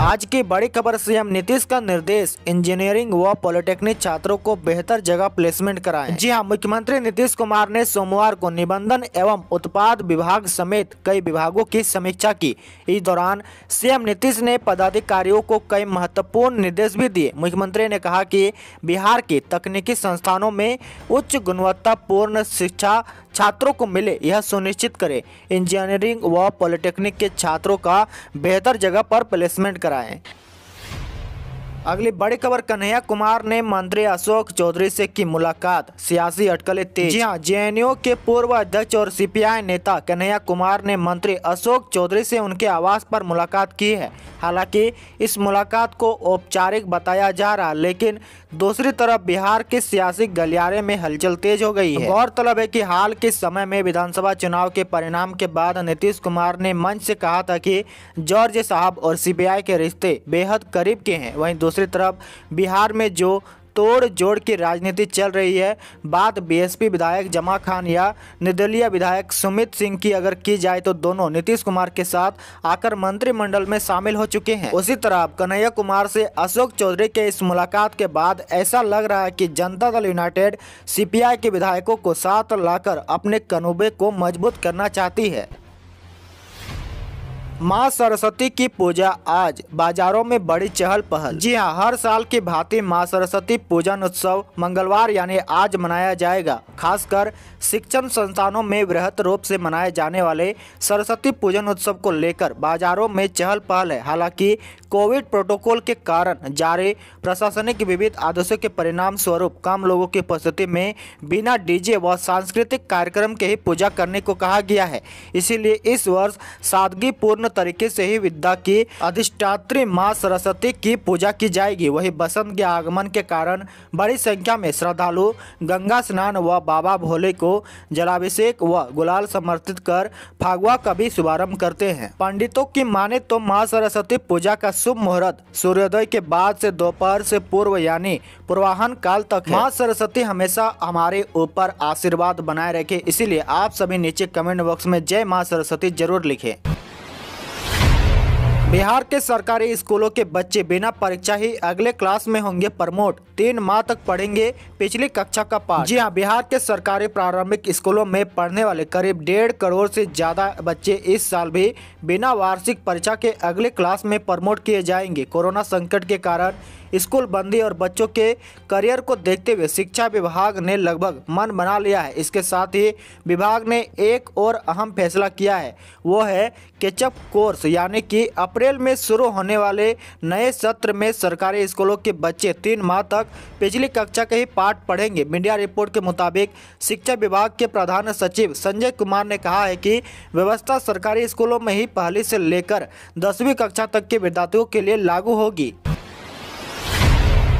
आज की बड़ी खबर सीएम नीतीश का निर्देश इंजीनियरिंग व पॉलिटेक्निक छात्रों को बेहतर जगह प्लेसमेंट कराएं। जी हां मुख्यमंत्री नीतीश कुमार ने सोमवार को निबंधन एवं उत्पाद विभाग समेत कई विभागों की समीक्षा की इस दौरान सीएम नीतीश ने पदाधिकारियों को कई महत्वपूर्ण निर्देश भी दिए मुख्यमंत्री ने कहा की बिहार के तकनीकी संस्थानों में उच्च गुणवत्तापूर्ण शिक्षा छात्रों को मिले यह सुनिश्चित करें इंजीनियरिंग व पॉलिटेक्निक के छात्रों का बेहतर जगह पर प्लेसमेंट कराएं अगली बड़ी खबर कन्हैया कुमार ने मंत्री अशोक चौधरी से की मुलाकात सियासी अटकलें तेज जी हाँ जेएनयू के पूर्व अध्यक्ष और सीपीआई नेता कन्हैया कुमार ने मंत्री अशोक चौधरी से उनके आवास पर मुलाकात की है हालांकि इस मुलाकात को औपचारिक बताया जा रहा लेकिन दूसरी तरफ बिहार के सियासी गलियारे में हलचल तेज हो गई है गौरतलब है कि हाल के समय में विधानसभा चुनाव के परिणाम के बाद नीतीश कुमार ने मंच से कहा था कि जॉर्ज साहब और सीबीआई के रिश्ते बेहद करीब के हैं वहीं दूसरी तरफ बिहार में जो तोड़ जोड़ की राजनीति चल रही है बात बीएसपी विधायक जमा खान या निर्दलीय विधायक सुमित सिंह की अगर की जाए तो दोनों नीतीश कुमार के साथ आकर मंत्रिमंडल में शामिल हो चुके हैं उसी तरह कन्हैया कुमार से अशोक चौधरी के इस मुलाकात के बाद ऐसा लग रहा है कि जनता दल यूनाइटेड सीपीआई के विधायकों को साथ लाकर अपने कनूबे को मजबूत करना चाहती है माँ सरस्वती की पूजा आज बाजारों में बड़ी चहल पहल जी हाँ हर साल की भांति माँ सरस्वती पूजन उत्सव मंगलवार यानी आज मनाया जाएगा खासकर शिक्षण संस्थानों में वृहत रूप से मनाए जाने वाले सरस्वती पूजन उत्सव को लेकर बाजारों में चहल पहल है हालांकि कोविड प्रोटोकॉल के कारण जारी प्रशासनिक विविध आदेशों के परिणाम स्वरूप कम लोगों की उपस्थिति में बिना डीजे व सांस्कृतिक कार्यक्रम के ही पूजा करने को कहा गया है इसीलिए इस वर्ष सादगी पूर्ण तरीके से ही विद्या की अधिष्ठात्री माँ सरस्वती की पूजा की जाएगी वही बसंत के आगमन के कारण बड़ी संख्या में श्रद्धालु गंगा स्नान व बाबा भोले को जलाभिषेक व गुलाल समर्पित कर फागुआ का भी शुभारम्भ करते हैं पंडितों की माने तो माँ सरस्वती पूजा का शुभ मुहूर्त सूर्योदय के बाद से दोपहर से पूर्व यानी पूर्वाहन काल तक माँ सरस्वती हमेशा हमारे ऊपर आशीर्वाद बनाए रखे इसीलिए आप सभी नीचे कमेंट बॉक्स में जय माँ सरस्वती जरूर लिखे बिहार के सरकारी स्कूलों के बच्चे बिना परीक्षा ही अगले क्लास में होंगे प्रमोट तीन माह तक पढ़ेंगे पिछली कक्षा का पाठ जी हाँ बिहार के सरकारी प्रारंभिक स्कूलों में पढ़ने वाले करीब डेढ़ करोड़ से ज्यादा बच्चे इस साल भी बिना वार्षिक परीक्षा के अगले क्लास में प्रमोट किए जाएंगे कोरोना संकट के कारण स्कूल बंदी और बच्चों के करियर को देखते हुए शिक्षा विभाग ने लगभग मन बना लिया है इसके साथ ही विभाग ने एक और अहम फैसला किया है वो है केचअप कोर्स यानी कि अप्रैल में शुरू होने वाले नए सत्र में सरकारी स्कूलों के बच्चे तीन माह तक पिछली कक्षा के ही पाठ पढ़ेंगे मीडिया रिपोर्ट के मुताबिक शिक्षा विभाग के प्रधान सचिव संजय कुमार ने कहा है कि व्यवस्था सरकारी स्कूलों में ही पहली से लेकर दसवीं कक्षा तक के विद्यार्थियों के लिए लागू होगी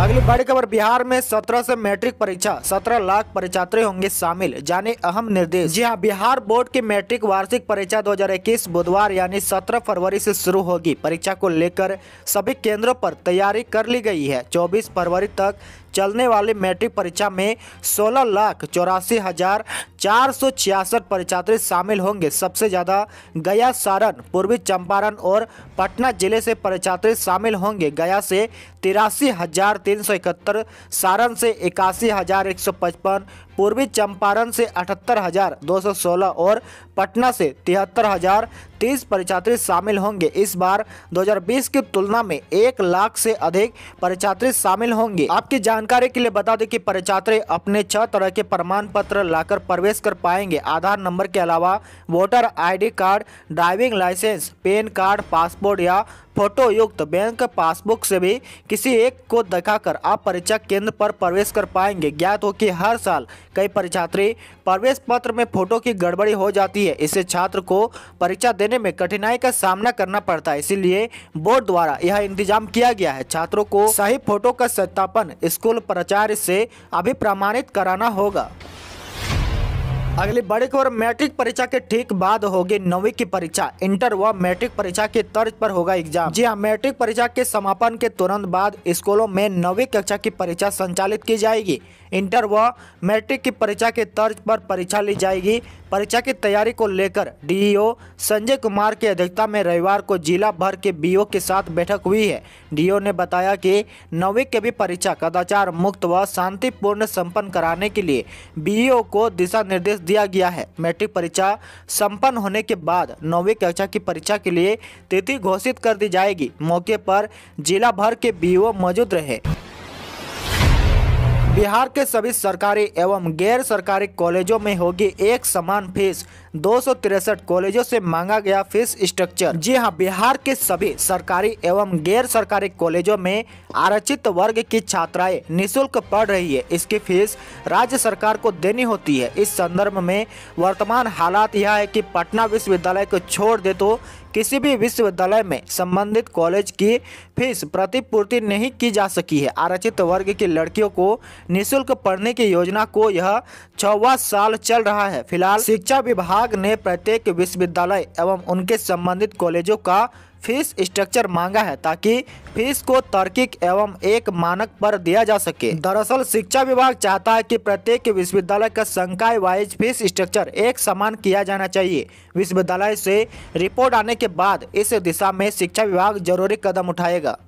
अगली बड़ी खबर बिहार में 17 से मैट्रिक परीक्षा 17 लाख परीक्षार्थी होंगे शामिल जाने अहम निर्देश जी हाँ बिहार बोर्ड की मैट्रिक वार्षिक परीक्षा 2021 बुधवार यानी 17 फरवरी से शुरू होगी परीक्षा को लेकर सभी केंद्रों पर तैयारी कर ली गई है 24 फरवरी तक चलने वाली मैट्रिक परीक्षा में सोलह लाख चौरासी हजार चार सौ छियासठ परीक्षार्थी शामिल होंगे सबसे ज़्यादा गया सारण पूर्वी चंपारण और पटना जिले से परीक्षार्थी शामिल होंगे गया से तिरासी हजार तीन सौ इकहत्तर सारण से इक्यासी हजार एक सौ पचपन पूर्वी चंपारण से अठहत्तर हजार दो सौ सोलह और पटना से तिहत्तर हजार तीस परीक्षार्थी शामिल होंगे इस बार 2020 की तुलना में एक लाख से अधिक परीक्षार्थी शामिल होंगे आपकी जानकारी के लिए बता दें कि परीक्षार्थी अपने छह तरह के प्रमाण पत्र लाकर प्रवेश कर पाएंगे आधार नंबर के अलावा voter ID card driving licence PAN card passport या फोटो युक्त बैंक पासबुक से भी किसी एक को दिखाकर आप परीक्षा केंद्र पर प्रवेश कर पाएंगे ज्ञात हो कि हर साल कई परीक्षार्थी प्रवेश पत्र में फोटो की गड़बड़ी हो जाती है इससे छात्र को परीक्षा देने में कठिनाई का सामना करना पड़ता है इसीलिए बोर्ड द्वारा यह इंतजाम किया गया है छात्रों को सही फोटो का सत्यापन स्कूल प्राचार्य से अभी प्रमाणित कराना होगा अगली बड़ी खबर मैट्रिक परीक्षा के ठीक बाद होगी नौवीं की परीक्षा इंटर व मैट्रिक परीक्षा की तर्ज पर होगा एग्जाम जी हाँ मैट्रिक परीक्षा के समापन के तुरंत बाद स्कूलों में नौवीं कक्षा की परीक्षा संचालित की जाएगी इंटर व मैट्रिक की परीक्षा के तर्ज पर परीक्षा ली जाएगी परीक्षा की तैयारी को लेकर डीईओ संजय कुमार की अध्यक्षता में रविवार को जिला भर के बीओ के साथ बैठक हुई है डीओ ने बताया कि नौवीं के भी परीक्षा कदाचार मुक्त व शांतिपूर्ण संपन्न कराने के लिए बीओ को दिशा निर्देश दिया गया है मैट्रिक परीक्षा संपन्न होने के बाद नौवीं कक्षा की परीक्षा के लिए तिथि घोषित कर दी जाएगी मौके पर जिला भर के बी मौजूद रहे बिहार के सभी सरकारी एवं गैर सरकारी कॉलेजों में होगी एक समान फीस दो कॉलेजों से मांगा गया फीस स्ट्रक्चर जी हां बिहार के सभी सरकारी एवं गैर सरकारी कॉलेजों में आरक्षित वर्ग की छात्राएं निशुल्क पढ़ रही है इसकी फीस राज्य सरकार को देनी होती है इस संदर्भ में वर्तमान हालात यह है कि पटना विश्वविद्यालय को छोड़ दे तो किसी भी विश्वविद्यालय में संबंधित कॉलेज की फीस प्रतिपूर्ति नहीं की जा सकी है आरक्षित वर्ग की लड़कियों को निःशुल्क पढ़ने की योजना को यह चौवा साल चल रहा है फिलहाल शिक्षा विभाग ने प्रत्येक विश्वविद्यालय एवं उनके संबंधित कॉलेजों का फीस स्ट्रक्चर मांगा है ताकि फीस को तार्किक एवं एक मानक पर दिया जा सके दरअसल शिक्षा विभाग चाहता है कि प्रत्येक विश्वविद्यालय का संकाय वाइज फीस स्ट्रक्चर एक समान किया जाना चाहिए विश्वविद्यालय से रिपोर्ट आने के बाद इस दिशा में शिक्षा विभाग जरूरी कदम उठाएगा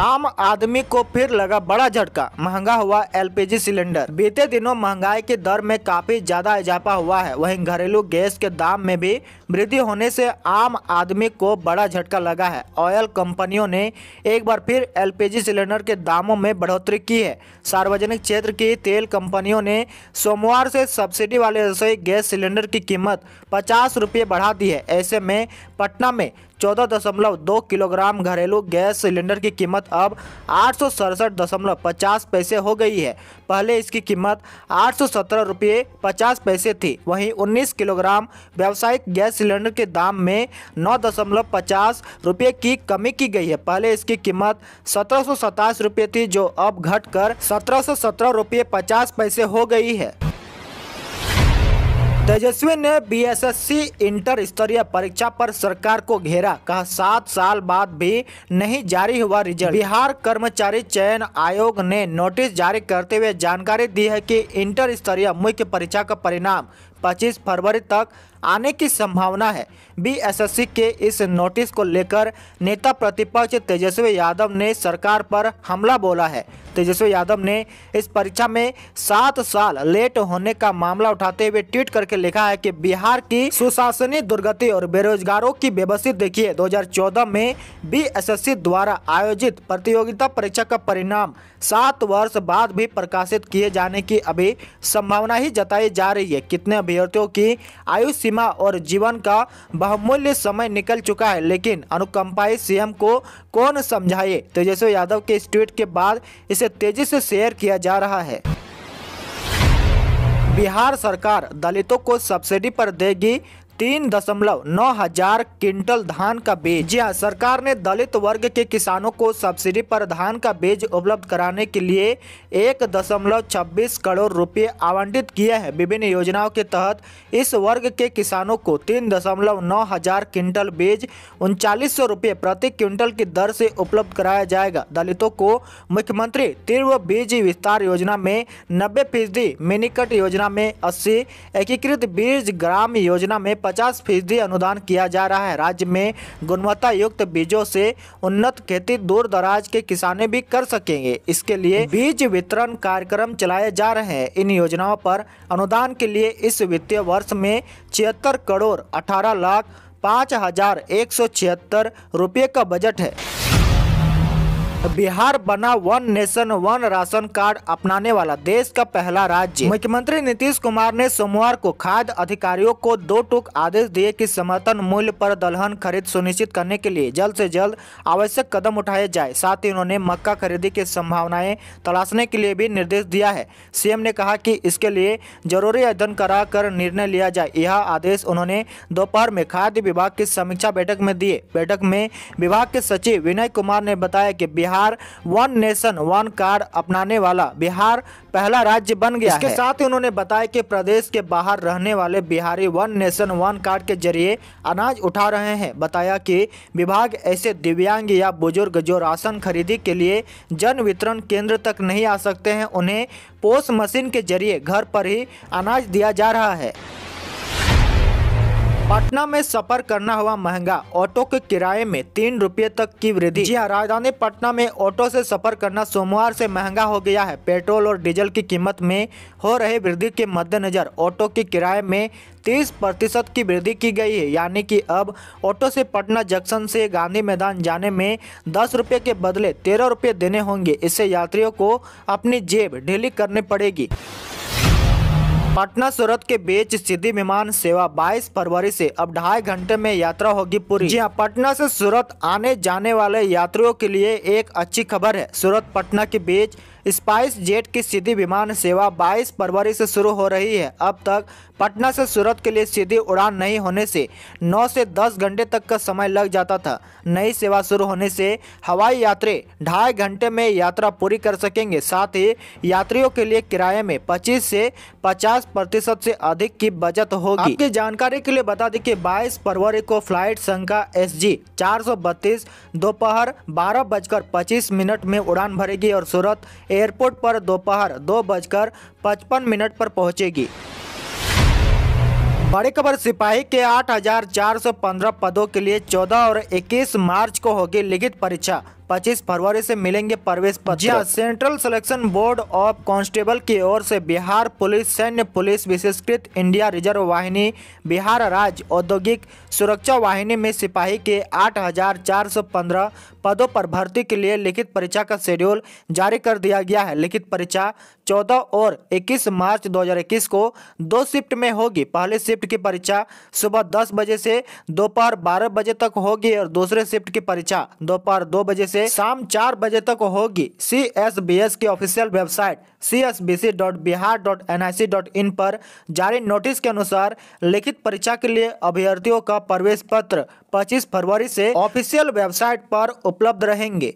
आम आदमी को फिर लगा बड़ा झटका महंगा हुआ एलपीजी सिलेंडर बीते दिनों महंगाई के दर में काफी ज्यादा इजाफा हुआ है वहीं घरेलू गैस के दाम में भी वृद्धि होने से आम आदमी को बड़ा झटका लगा है ऑयल कंपनियों ने एक बार फिर एलपीजी सिलेंडर के दामों में बढ़ोतरी की है सार्वजनिक क्षेत्र की तेल कंपनियों ने सोमवार से सब्सिडी वाले रसोई गैस सिलेंडर की कीमत पचास रुपये बढ़ा दी है ऐसे में पटना में चौदह दशमलव दो किलोग्राम घरेलू गैस सिलेंडर की कीमत अब आठ सौ सड़सठ दशमलव पचास पैसे हो गई है पहले इसकी कीमत आठ सौ सत्रह रुपये पचास पैसे थी वहीं उन्नीस किलोग्राम व्यावसायिक गैस सिलेंडर के दाम में नौ दशमलव पचास रुपये की कमी की गई है पहले इसकी कीमत सत्रह सौ सताईस रुपये थी जो अब घटकर सत्रह सौ सत्रह रुपये पचास पैसे हो गई है तेजस्वी ने बीएसएससी इंटर स्तरीय परीक्षा पर सरकार को घेरा कहा सात साल बाद भी नहीं जारी हुआ रिजल्ट बिहार कर्मचारी चयन आयोग ने नोटिस जारी करते हुए जानकारी दी है कि इंटर स्तरीय मुख्य परीक्षा का परिणाम 25 फरवरी तक आने की संभावना है बीएसएससी के इस नोटिस को लेकर नेता प्रतिपक्ष तेजस्वी यादव ने सरकार पर हमला बोला है तेजस्वी यादव ने इस परीक्षा में सात साल लेट होने का मामला उठाते हुए ट्वीट करके लिखा है कि बिहार की सुशासनी दुर्गति और बेरोजगारों की व्यवस्थित देखिए 2014 में बीएसएससी द्वारा आयोजित प्रतियोगिता परीक्षा का परिणाम सात वर्ष बाद भी प्रकाशित किए जाने की अभी संभावना ही जताई जा रही है कितने अभी अभ्यर्थियों की आयु सीमा और जीवन का बहुमूल्य समय निकल चुका है लेकिन अनुकंपाई सीएम को कौन समझाए तेजस्वी यादव के इस ट्वीट के बाद इसे तेजी से शेयर किया जा रहा है बिहार सरकार दलितों को सब्सिडी पर देगी तीन दशमलव नौ हजार क्विंटल धान का बीज जी हाँ सरकार ने दलित वर्ग के किसानों को सब्सिडी पर धान का बीज उपलब्ध कराने के लिए एक दशमलव छब्बीस करोड़ रुपए आवंटित किए हैं विभिन्न योजनाओं के तहत इस वर्ग के किसानों को तीन दशमलव नौ हजार क्विंटल बीज उनचालीस सौ रुपये प्रति क्विंटल की दर से उपलब्ध कराया जाएगा दलितों को मुख्यमंत्री तीव्र बीज विस्तार योजना में नब्बे फीसदी मिनीकट योजना में अस्सी एकीकृत बीज ग्राम योजना में 50 फीसदी अनुदान किया जा रहा है राज्य में गुणवत्ता युक्त बीजों से उन्नत खेती दूर दराज के किसाने भी कर सकेंगे इसके लिए बीज वितरण कार्यक्रम चलाए जा रहे हैं इन योजनाओं पर अनुदान के लिए इस वित्तीय वर्ष में छिहत्तर करोड़ अठारह लाख पाँच हजार एक सौ छिहत्तर रुपये का बजट है बिहार बना one nation one ration card अपनाने वाला देश का पहला राज्य मुख्यमंत्री नीतीश कुमार ने सोमवार को खाद अधिकारियों को दो टूक आदेश दिए कि समर्थन मूल्य पर दलहन खरीद सुनिश्चित करने के लिए जल्द से जल्द आवश्यक कदम उठाए जाए साथ ही उन्होंने मक्का खरीदी की संभावनाएं तलाशने के लिए भी निर्देश दिया है सीएम ने कहा की इसके लिए जरूरी अध्ययन करा कर निर्णय लिया जाए यह आदेश उन्होंने दोपहर में खाद्य विभाग की समीक्षा बैठक में दिए बैठक में विभाग के सचिव विनय कुमार ने बताया की Bihar Bihar one nation one card अपनाने वाला बिहार पहला राज्य बन गया इसके है। साथ ही उन्होंने बताया कि प्रदेश के बाहर रहने वाले Bihari one nation one card के जरिए अनाज उठा रहे हैं बताया कि विभाग ऐसे दिव्यांग या बुजुर्ग जो राशन खरीदी के लिए जन वितरण केंद्र तक नहीं आ सकते हैं उन्हें पोस्ट मशीन के जरिए घर पर ही अनाज दिया जा रहा है पटना में सफर करना हुआ महंगा ऑटो के किराए में तीन रुपये तक की वृद्धि जी हाँ राजधानी पटना में ऑटो से सफर करना सोमवार से महंगा हो गया है पेट्रोल और डीजल की कीमत में हो रहे वृद्धि के मद्देनजर ऑटो के किराए में 30 प्रतिशत की वृद्धि की गई है यानी कि अब ऑटो से पटना जंक्शन से गांधी मैदान जाने में दस रुपये के बदले तेरह रुपये देने होंगे इससे यात्रियों को अपनी जेब ढीली करनी पड़ेगी पटना सूरत के बीच सीधी विमान सेवा 22 फरवरी से अब ढाई घंटे में यात्रा होगी पूरी जी हां पटना से सूरत आने जाने वाले यात्रियों के लिए एक अच्छी खबर है सूरत पटना के बीच स्पाइस जेट की सीधी विमान सेवा 22 फरवरी से शुरू हो रही है अब तक पटना से सूरत के लिए सीधी उड़ान नहीं होने से 9 से 10 घंटे तक का समय लग जाता था नई सेवा शुरू होने से हवाई यात्री ढाई घंटे में यात्रा पूरी कर सकेंगे साथ ही यात्रियों के लिए किराए में पच्चीस से पचास प्रतिशत से अधिक की बचत होगी आपकी जानकारी के लिए बता दें कि बाईस फरवरी को फ्लाइट संख्या एस जी दोपहर बारह बजकर पच्चीस मिनट में उड़ान भरेगी और सूरत एयरपोर्ट पर दोपहर दो बजकर पचपन मिनट पर पहुंचेगी बड़ी खबर सिपाही के 8,415 पदों के लिए 14 और 21 मार्च को होगी लिखित परीक्षा पच्चीस फरवरी से मिलेंगे प्रवेश पत्र central selection board of constable की ओर से बिहार पुलिस सैन्य पुलिस विशेषकृत इंडिया रिजर्व वाहिनी बिहार राज्य औद्योगिक सुरक्षा वाहिनी में सिपाही के 8,415 पदों पर भर्ती के लिए लिखित परीक्षा का शेड्यूल जारी कर दिया गया है लिखित परीक्षा 14 और 21 मार्च 2021 को दो शिफ्ट में होगी पहले शिफ्ट की परीक्षा सुबह दस बजे से दोपहर बारह बजे तक होगी और दूसरे शिफ्ट की परीक्षा दोपहर दो बजे से शाम चार बजे तक होगी सी एस बी एस की official website C S B C dot Bihar dot N I C dot in पर जारी नोटिस के अनुसार लिखित परीक्षा के लिए अभ्यर्थियों का प्रवेश पत्र 25 फरवरी से ऑफिशियल वेबसाइट पर उपलब्ध रहेंगे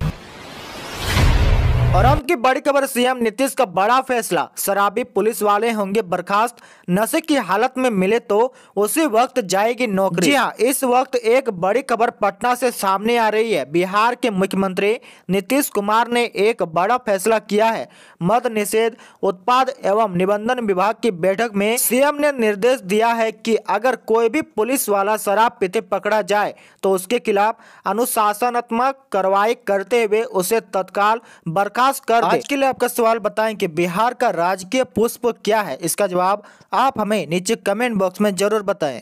और हम की बड़ी खबर सीएम नीतीश का बड़ा फैसला शराबी पुलिस वाले होंगे बर्खास्त नशे की हालत में मिले तो उसी वक्त जाएगी नौकरी जी हाँ इस वक्त एक बड़ी खबर पटना से सामने आ रही है बिहार के मुख्यमंत्री नीतीश कुमार ने एक बड़ा फैसला किया है मद निषेध उत्पाद एवं निबंधन विभाग की बैठक में सीएम ने निर्देश दिया है की अगर कोई भी पुलिस वाला शराब पीते पकड़ा जाए तो उसके खिलाफ अनुशासनात्मक कार्रवाई करते हुए उसे तत्काल बर्खास्त प्रयास कर आज के लिए आपका सवाल बताएं कि बिहार का राजकीय पुष्प क्या है इसका जवाब आप हमें नीचे कमेंट बॉक्स में जरूर बताएं